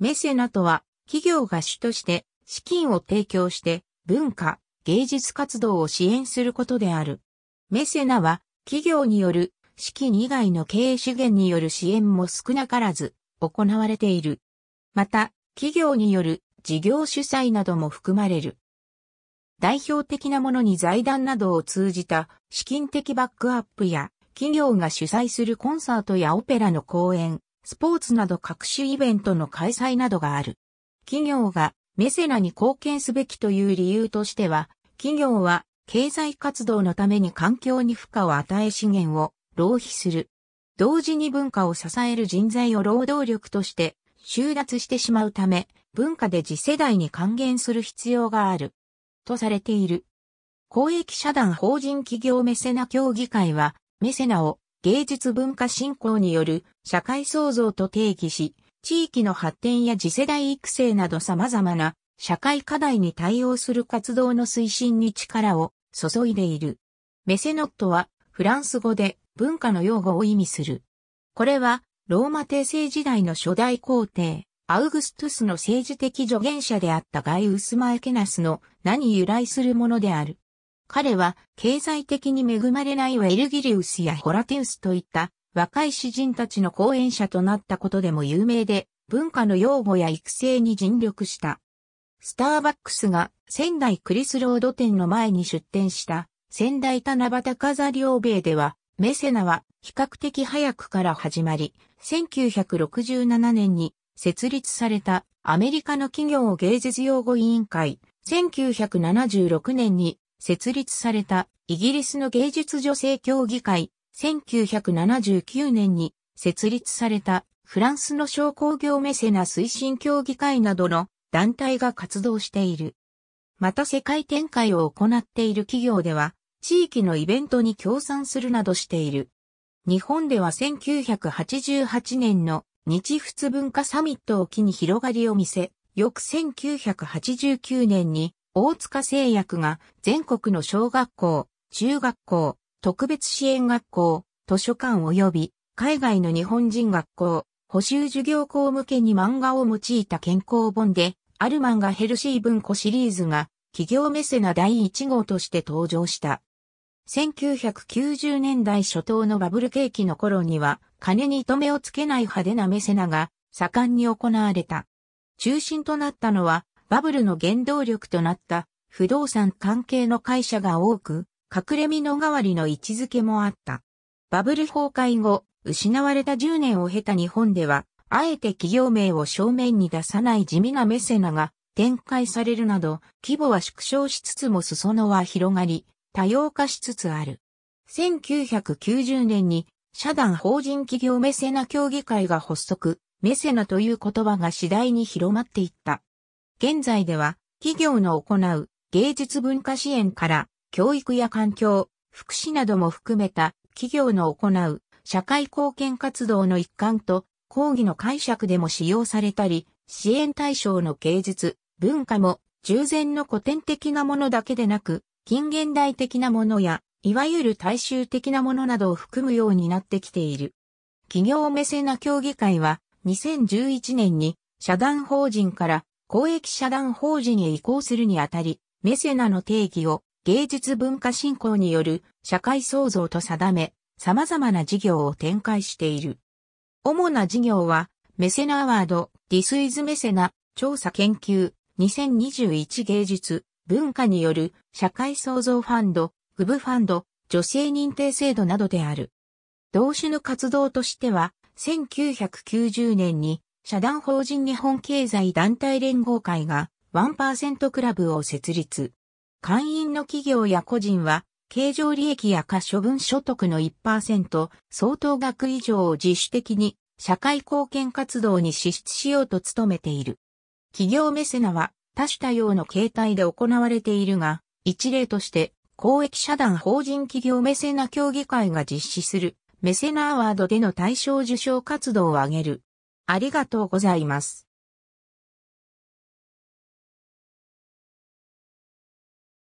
メセナとは、企業が主として資金を提供して文化、芸術活動を支援することである。メセナは、企業による資金以外の経営資源による支援も少なからず行われている。また、企業による事業主催なども含まれる。代表的なものに財団などを通じた資金的バックアップや企業が主催するコンサートやオペラの公演、スポーツなど各種イベントの開催などがある。企業がメセナに貢献すべきという理由としては、企業は経済活動のために環境に負荷を与え資源を浪費する。同時に文化を支える人材を労働力として収奪してしまうため、文化で次世代に還元する必要がある。とされている。公益社団法人企業メセナ協議会は、メセナを芸術文化振興による社会創造と定義し、地域の発展や次世代育成など様々な社会課題に対応する活動の推進に力を注いでいる。メセノットはフランス語で文化の用語を意味する。これはローマ帝政時代の初代皇帝、アウグストゥスの政治的助言者であったガイウスマエケナスの名に由来するものである。彼は経済的に恵まれないウェルギリウスやホラテウスといった若い詩人たちの講演者となったことでも有名で、文化の擁護や育成に尽力した。スターバックスが仙台クリスロード店の前に出店した仙台七夕飾り欧米では、メセナは比較的早くから始まり、1967年に設立されたアメリカの企業芸術擁護委員会、1976年に設立されたイギリスの芸術女性協議会、1979年に設立されたフランスの商工業メセナ推進協議会などの団体が活動している。また世界展開を行っている企業では、地域のイベントに協賛するなどしている。日本では1988年の日仏文化サミットを機に広がりを見せ、翌1989年に大塚製薬が全国の小学校、中学校、特別支援学校、図書館及び海外の日本人学校、補修授業校向けに漫画を用いた健康本で、アルマンがヘルシー文庫シリーズが企業メセナ第1号として登場した。1990年代初頭のバブル景気の頃には、金に糸目をつけない派手なメセナが盛んに行われた。中心となったのは、バブルの原動力となった不動産関係の会社が多く、隠れ身の代わりの位置づけもあった。バブル崩壊後、失われた10年を経た日本では、あえて企業名を正面に出さない地味なメセナが展開されるなど、規模は縮小しつつも裾野は広がり、多様化しつつある。1990年に、社団法人企業メセナ協議会が発足、メセナという言葉が次第に広まっていった。現在では企業の行う芸術文化支援から教育や環境、福祉なども含めた企業の行う社会貢献活動の一環と講義の解釈でも使用されたり、支援対象の芸術、文化も従前の古典的なものだけでなく、近現代的なものや、いわゆる大衆的なものなどを含むようになってきている。企業メセナ協議会は2011年に社団法人から公益社団法人へ移行するにあたり、メセナの定義を芸術文化振興による社会創造と定め、様々な事業を展開している。主な事業は、メセナアワード、ディスイズメセナ、調査研究、2021芸術、文化による社会創造ファンド、グブファンド、女性認定制度などである。同種の活動としては、1990年に社団法人日本経済団体連合会が1%クラブを設立。会員の企業や個人は、経常利益や可処分所得の1%相当額以上を自主的に社会貢献活動に支出しようと努めている。企業メセナは多種多様の形態で行われているが、一例として公益社団法人企業メセナ協議会が実施するメセナアワードでの対象受賞活動を挙げる。ありがとうございます。